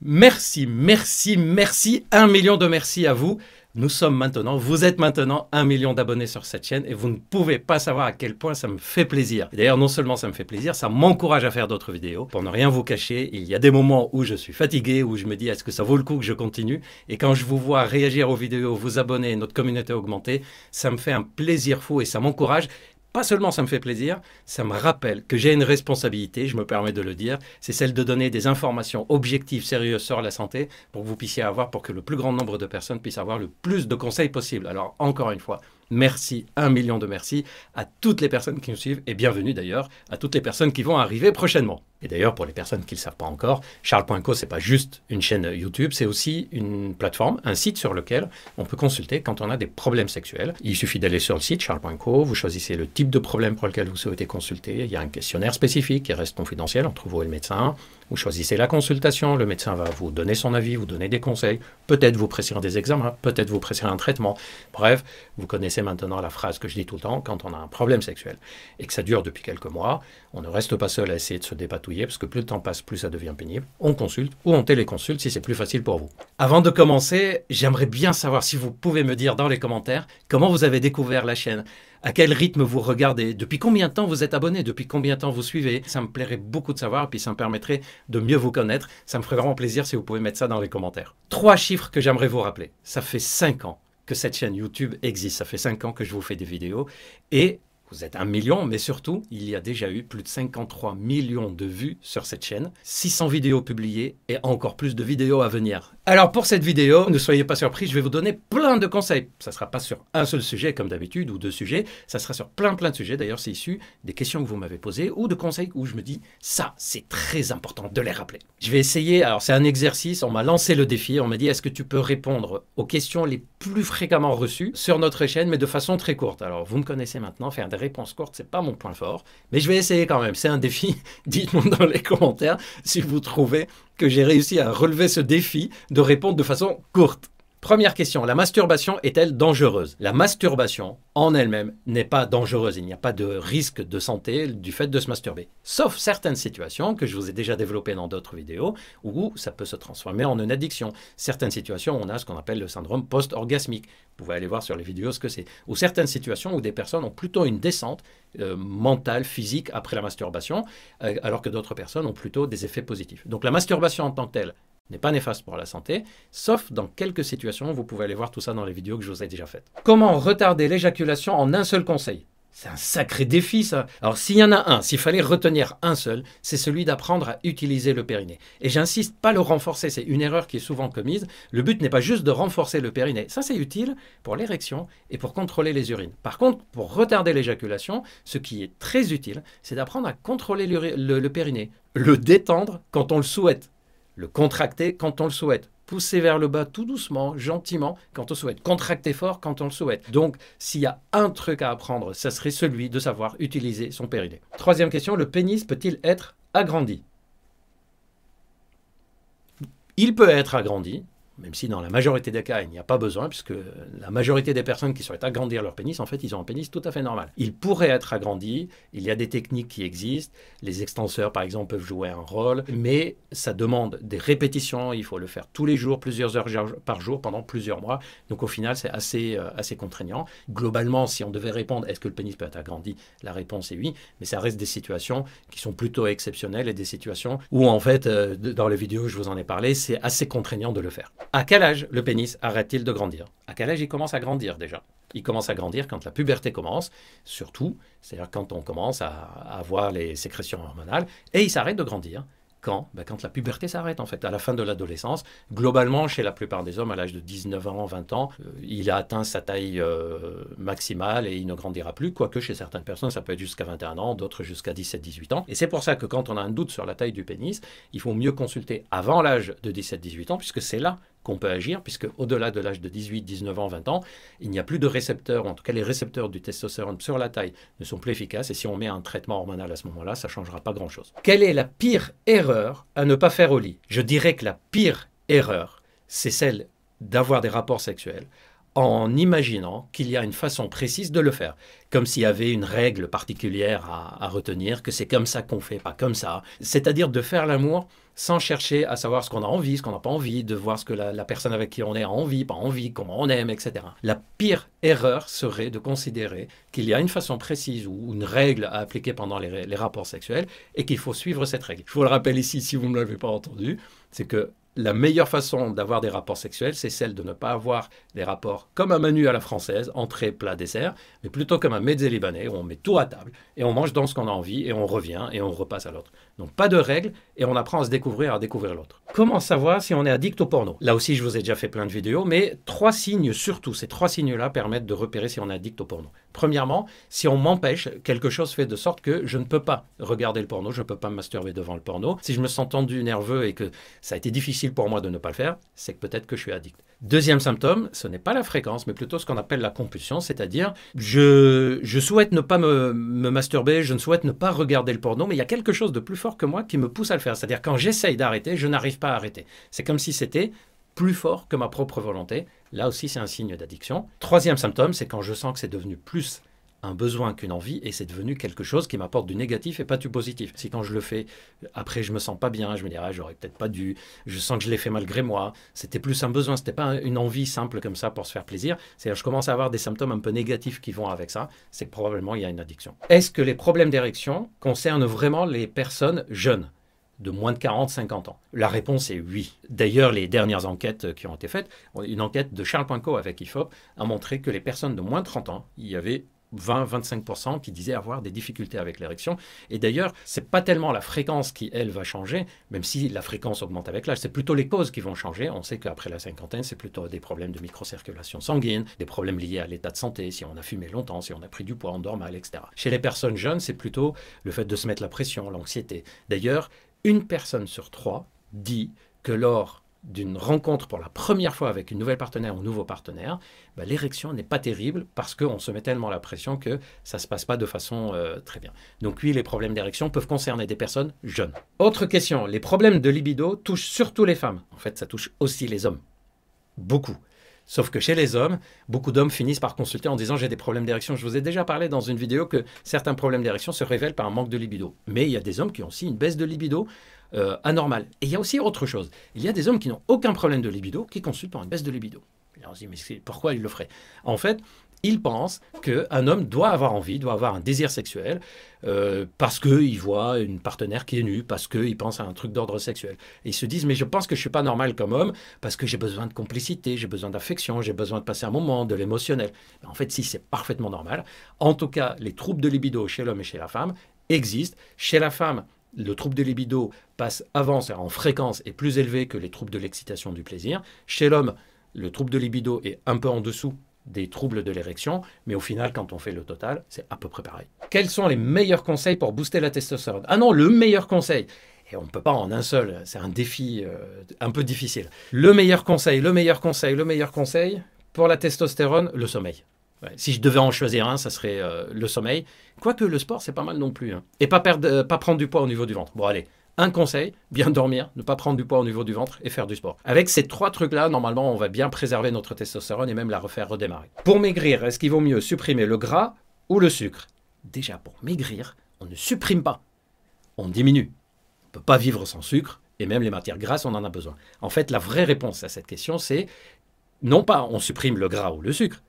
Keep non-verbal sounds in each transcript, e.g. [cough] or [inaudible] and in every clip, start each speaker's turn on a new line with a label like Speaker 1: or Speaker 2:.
Speaker 1: Merci, merci, merci, un million de merci à vous. Nous sommes maintenant, vous êtes maintenant un million d'abonnés sur cette chaîne et vous ne pouvez pas savoir à quel point ça me fait plaisir. D'ailleurs, non seulement ça me fait plaisir, ça m'encourage à faire d'autres vidéos. Pour ne rien vous cacher, il y a des moments où je suis fatigué, où je me dis est-ce que ça vaut le coup que je continue Et quand je vous vois réagir aux vidéos, vous abonner, notre communauté augmenter, ça me fait un plaisir fou et ça m'encourage pas seulement ça me fait plaisir, ça me rappelle que j'ai une responsabilité, je me permets de le dire, c'est celle de donner des informations objectives, sérieuses sur la santé pour que vous puissiez avoir, pour que le plus grand nombre de personnes puissent avoir le plus de conseils possible. Alors encore une fois, Merci, un million de merci à toutes les personnes qui nous suivent et bienvenue d'ailleurs à toutes les personnes qui vont arriver prochainement. Et d'ailleurs, pour les personnes qui ne le savent pas encore, Charles.co, c'est pas juste une chaîne YouTube, c'est aussi une plateforme, un site sur lequel on peut consulter quand on a des problèmes sexuels. Il suffit d'aller sur le site Charles.co, vous choisissez le type de problème pour lequel vous souhaitez consulter. Il y a un questionnaire spécifique qui reste confidentiel entre vous et le médecin. Vous choisissez la consultation, le médecin va vous donner son avis, vous donner des conseils, peut-être vous prescrire des examens, peut-être vous prescrire un traitement. Bref, vous connaissez maintenant la phrase que je dis tout le temps quand on a un problème sexuel et que ça dure depuis quelques mois, on ne reste pas seul à essayer de se dépatouiller parce que plus le temps passe, plus ça devient pénible. On consulte ou on téléconsulte si c'est plus facile pour vous. Avant de commencer, j'aimerais bien savoir si vous pouvez me dire dans les commentaires comment vous avez découvert la chaîne à quel rythme vous regardez, depuis combien de temps vous êtes abonné, depuis combien de temps vous suivez. Ça me plairait beaucoup de savoir, puis ça me permettrait de mieux vous connaître. Ça me ferait vraiment plaisir si vous pouvez mettre ça dans les commentaires. Trois chiffres que j'aimerais vous rappeler. Ça fait cinq ans que cette chaîne YouTube existe. Ça fait cinq ans que je vous fais des vidéos. Et vous êtes un million, mais surtout, il y a déjà eu plus de 53 millions de vues sur cette chaîne, 600 vidéos publiées et encore plus de vidéos à venir. Alors pour cette vidéo, ne soyez pas surpris, je vais vous donner plein de conseils. Ça ne sera pas sur un seul sujet comme d'habitude ou deux sujets, ça sera sur plein plein de sujets. D'ailleurs, c'est issu des questions que vous m'avez posées ou de conseils où je me dis ça, c'est très important de les rappeler. Je vais essayer, alors c'est un exercice, on m'a lancé le défi, on m'a dit est-ce que tu peux répondre aux questions les plus fréquemment reçues sur notre chaîne mais de façon très courte. Alors vous me connaissez maintenant, faire des réponses courtes, c'est pas mon point fort, mais je vais essayer quand même, c'est un défi. [laughs] Dites-moi dans les commentaires si vous trouvez que j'ai réussi à relever ce défi de répondre de façon courte. Première question, la masturbation est-elle dangereuse La masturbation en elle-même n'est pas dangereuse. Il n'y a pas de risque de santé du fait de se masturber. Sauf certaines situations que je vous ai déjà développées dans d'autres vidéos où ça peut se transformer en une addiction. Certaines situations, on a ce qu'on appelle le syndrome post-orgasmique. Vous pouvez aller voir sur les vidéos ce que c'est. Ou certaines situations où des personnes ont plutôt une descente euh, mentale, physique après la masturbation, euh, alors que d'autres personnes ont plutôt des effets positifs. Donc la masturbation en tant que telle n'est pas néfaste pour la santé, sauf dans quelques situations, vous pouvez aller voir tout ça dans les vidéos que je vous ai déjà faites. Comment retarder l'éjaculation en un seul conseil c'est un sacré défi, ça. Alors, s'il y en a un, s'il fallait retenir un seul, c'est celui d'apprendre à utiliser le périnée. Et j'insiste, pas le renforcer, c'est une erreur qui est souvent commise. Le but n'est pas juste de renforcer le périnée. Ça, c'est utile pour l'érection et pour contrôler les urines. Par contre, pour retarder l'éjaculation, ce qui est très utile, c'est d'apprendre à contrôler le, le périnée, le détendre quand on le souhaite le contracter quand on le souhaite pousser vers le bas tout doucement, gentiment, quand on souhaite, contracter fort quand on le souhaite. Donc, s'il y a un truc à apprendre, ça serait celui de savoir utiliser son périnée. Troisième question, le pénis peut-il être agrandi Il peut être agrandi, même si dans la majorité des cas, il n'y a pas besoin, puisque la majorité des personnes qui souhaitent agrandir leur pénis, en fait, ils ont un pénis tout à fait normal. Il pourrait être agrandi, il y a des techniques qui existent, les extenseurs, par exemple, peuvent jouer un rôle, mais ça demande des répétitions, il faut le faire tous les jours, plusieurs heures par jour, pendant plusieurs mois, donc au final, c'est assez, euh, assez contraignant. Globalement, si on devait répondre, est-ce que le pénis peut être agrandi La réponse est oui, mais ça reste des situations qui sont plutôt exceptionnelles et des situations où, en fait, euh, dans les vidéos, je vous en ai parlé, c'est assez contraignant de le faire. À quel âge le pénis arrête-t-il de grandir À quel âge il commence à grandir déjà Il commence à grandir quand la puberté commence, surtout, c'est-à-dire quand on commence à avoir les sécrétions hormonales, et il s'arrête de grandir quand ben, Quand la puberté s'arrête, en fait, à la fin de l'adolescence. Globalement, chez la plupart des hommes, à l'âge de 19 ans, 20 ans, euh, il a atteint sa taille euh, maximale et il ne grandira plus, quoique chez certaines personnes, ça peut être jusqu'à 21 ans, d'autres jusqu'à 17-18 ans. Et c'est pour ça que quand on a un doute sur la taille du pénis, il faut mieux consulter avant l'âge de 17-18 ans, puisque c'est là qu'on peut agir, puisque au-delà de l'âge de 18, 19 ans, 20 ans, il n'y a plus de récepteurs, en tout cas les récepteurs du testostérone sur la taille ne sont plus efficaces, et si on met un traitement hormonal à ce moment-là, ça ne changera pas grand-chose. Quelle est la pire erreur à ne pas faire au lit Je dirais que la pire erreur, c'est celle d'avoir des rapports sexuels en imaginant qu'il y a une façon précise de le faire, comme s'il y avait une règle particulière à, retenir, que c'est comme ça qu'on fait, pas comme ça, c'est-à-dire de faire l'amour sans chercher à savoir ce qu'on a envie, ce qu'on n'a pas envie, de voir ce que la, personne avec qui on est a envie, pas envie, comment on aime, etc. La pire erreur serait de considérer qu'il y a une façon précise ou une règle à appliquer pendant les, les rapports sexuels et qu'il faut suivre cette règle. Je vous le rappelle ici, si vous ne l'avez pas entendu, c'est que la meilleure façon d'avoir des rapports sexuels, c'est celle de ne pas avoir des rapports comme un menu à la française, entrée, plat, dessert, mais plutôt comme un mezzé libanais où on met tout à table et on mange dans ce qu'on a envie et on revient et on repasse à l'autre. Donc pas de règles et on apprend à se découvrir à découvrir l'autre. Comment savoir si on est addict au porno Là aussi, je vous ai déjà fait plein de vidéos, mais trois signes surtout, ces trois signes-là permettent de repérer si on est addict au porno. Premièrement, si on m'empêche, quelque chose fait de sorte que je ne peux pas regarder le porno, je ne peux pas me masturber devant le porno. Si je me sens tendu, nerveux et que ça a été difficile pour moi de ne pas le faire, c'est que peut-être que je suis addict. Deuxième symptôme, ce n'est pas la fréquence, mais plutôt ce qu'on appelle la compulsion, c'est-à-dire je, je souhaite ne pas me, me, masturber, je ne souhaite ne pas regarder le porno, mais il y a quelque chose de plus fort que moi qui me pousse à le faire. C'est-à-dire quand j'essaye d'arrêter, je n'arrive pas à arrêter. C'est comme si c'était plus fort que ma propre volonté. Là aussi, c'est un signe d'addiction. Troisième symptôme, c'est quand je sens que c'est devenu plus un besoin qu'une envie et c'est devenu quelque chose qui m'apporte du négatif et pas du positif. Si quand je le fais, après je me sens pas bien, je me dirais ah, j'aurais peut-être pas dû, je sens que je l'ai fait malgré moi, c'était plus un besoin, c'était pas une envie simple comme ça pour se faire plaisir. C'est-à-dire je commence à avoir des symptômes un peu négatifs qui vont avec ça, c'est que probablement il y a une addiction. Est-ce que les problèmes d'érection concernent vraiment les personnes jeunes de moins de 40-50 ans La réponse est oui. D'ailleurs, les dernières enquêtes qui ont été faites, une enquête de Charles Pinco avec IFOP a montré que les personnes de moins de 30 ans, il y avait 20-25% qui disaient avoir des difficultés avec l'érection. Et d'ailleurs, c'est pas tellement la fréquence qui, elle, va changer, même si la fréquence augmente avec l'âge, c'est plutôt les causes qui vont changer. On sait qu'après la cinquantaine, c'est plutôt des problèmes de microcirculation sanguine, des problèmes liés à l'état de santé, si on a fumé longtemps, si on a pris du poids, on dort mal, etc. Chez les personnes jeunes, c'est plutôt le fait de se mettre la pression, l'anxiété. D'ailleurs, une personne sur trois dit que lors d'une rencontre pour la première fois avec une nouvelle partenaire ou nouveau partenaire, bah, l'érection n'est pas terrible parce qu'on se met tellement la pression que ça ne se passe pas de façon euh, très bien. Donc oui, les problèmes d'érection peuvent concerner des personnes jeunes. Autre question, les problèmes de libido touchent surtout les femmes. En fait, ça touche aussi les hommes. Beaucoup. Sauf que chez les hommes, beaucoup d'hommes finissent par consulter en disant j'ai des problèmes d'érection. Je vous ai déjà parlé dans une vidéo que certains problèmes d'érection se révèlent par un manque de libido. Mais il y a des hommes qui ont aussi une baisse de libido euh, anormal. Et il y a aussi autre chose. Il y a des hommes qui n'ont aucun problème de libido, qui consultent pour une baisse de libido. on se dit, mais pourquoi ils le feraient En fait, ils pensent qu'un homme doit avoir envie, doit avoir un désir sexuel, euh, parce qu'il voit une partenaire qui est nue, parce qu'il pense à un truc d'ordre sexuel. ils se disent, mais je pense que je ne suis pas normal comme homme, parce que j'ai besoin de complicité, j'ai besoin d'affection, j'ai besoin de passer un moment, de l'émotionnel. En fait, si, c'est parfaitement normal. En tout cas, les troubles de libido chez l'homme et chez la femme existent. Chez la femme, le trouble de libido passe avant, c'est en fréquence, est plus élevé que les troubles de l'excitation du plaisir. Chez l'homme, le trouble de libido est un peu en dessous des troubles de l'érection, mais au final, quand on fait le total, c'est à peu près pareil. Quels sont les meilleurs conseils pour booster la testostérone Ah non, le meilleur conseil et on ne peut pas en un seul, c'est un défi euh, un peu difficile. Le meilleur conseil, le meilleur conseil, le meilleur conseil pour la testostérone, le sommeil. Si je devais en choisir un, ça serait euh, le sommeil. Quoique le sport, c'est pas mal non plus. Hein. Et pas, perdre, euh, pas prendre du poids au niveau du ventre. Bon, allez, un conseil, bien dormir, ne pas prendre du poids au niveau du ventre et faire du sport. Avec ces trois trucs-là, normalement, on va bien préserver notre testostérone et même la refaire redémarrer. Pour maigrir, est-ce qu'il vaut mieux supprimer le gras ou le sucre Déjà, pour maigrir, on ne supprime pas, on diminue. On ne peut pas vivre sans sucre et même les matières grasses, on en a besoin. En fait, la vraie réponse à cette question, c'est non pas on supprime le gras ou le sucre,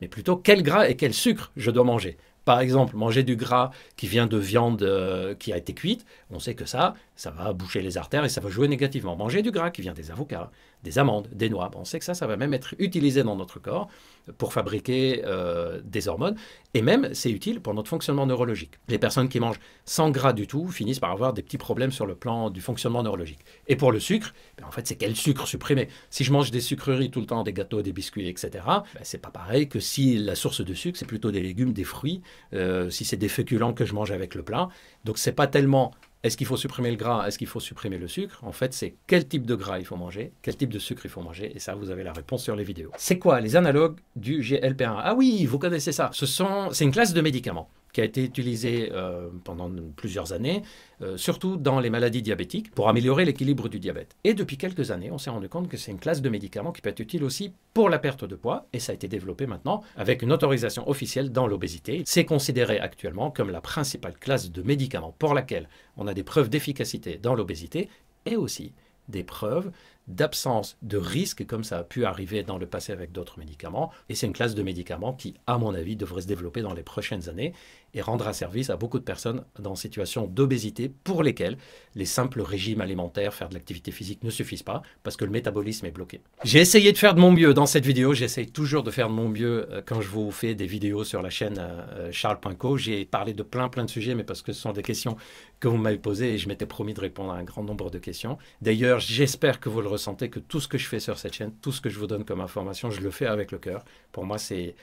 Speaker 1: mais plutôt quel gras et quel sucre je dois manger. Par exemple, manger du gras qui vient de viande euh, qui a été cuite, on sait que ça, ça va boucher les artères et ça va jouer négativement. Manger du gras qui vient des avocats, des amandes, des noix. on sait que ça, ça va même être utilisé dans notre corps pour fabriquer euh, des hormones. Et même, c'est utile pour notre fonctionnement neurologique. Les personnes qui mangent sans gras du tout finissent par avoir des petits problèmes sur le plan du fonctionnement neurologique. Et pour le sucre, ben, en fait, c'est quel sucre supprimer Si je mange des sucreries tout le temps, des gâteaux, des biscuits, etc., ben, c'est pas pareil que si la source de sucre, c'est plutôt des légumes, des fruits, euh, si c'est des féculents que je mange avec le plat. Donc, c'est pas tellement est-ce qu'il faut supprimer le gras Est-ce qu'il faut supprimer le sucre En fait, c'est quel type de gras il faut manger, quel type de sucre il faut manger, et ça, vous avez la réponse sur les vidéos. C'est quoi les analogues du GLP1 Ah oui, vous connaissez ça. Ce sont, c'est une classe de médicaments qui a été utilisé euh, pendant plusieurs années, euh, surtout dans les maladies diabétiques, pour améliorer l'équilibre du diabète. Et depuis quelques années, on s'est rendu compte que c'est une classe de médicaments qui peut être utile aussi pour la perte de poids, et ça a été développé maintenant avec une autorisation officielle dans l'obésité. C'est considéré actuellement comme la principale classe de médicaments pour laquelle on a des preuves d'efficacité dans l'obésité, et aussi des preuves d'absence de risque, comme ça a pu arriver dans le passé avec d'autres médicaments. Et c'est une classe de médicaments qui, à mon avis, devrait se développer dans les prochaines années et rendra service à beaucoup de personnes dans situation d'obésité pour lesquelles les simples régimes alimentaires, faire de l'activité physique ne suffisent pas parce que le métabolisme est bloqué. J'ai essayé de faire de mon mieux dans cette vidéo, j'essaye toujours de faire de mon mieux euh, quand je vous fais des vidéos sur la chaîne euh, euh, Charles J'ai parlé de plein plein de sujets mais parce que ce sont des questions que vous m'avez posées et je m'étais promis de répondre à un grand nombre de questions. D'ailleurs, j'espère que vous le ressentez, que tout ce que je fais sur cette chaîne, tout ce que je vous donne comme information, je le fais avec le cœur. Pour moi, c'est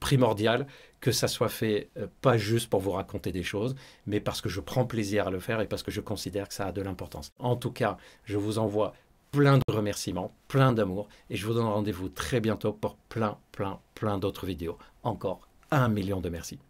Speaker 1: primordial que ça soit fait euh, pas juste pour vous raconter des choses, mais parce que je prends plaisir à le faire et parce que je considère que ça a de l'importance. En tout cas, je vous envoie plein de remerciements, plein d'amour et je vous donne rendez-vous très bientôt pour plein, plein, plein d'autres vidéos. Encore un million de merci.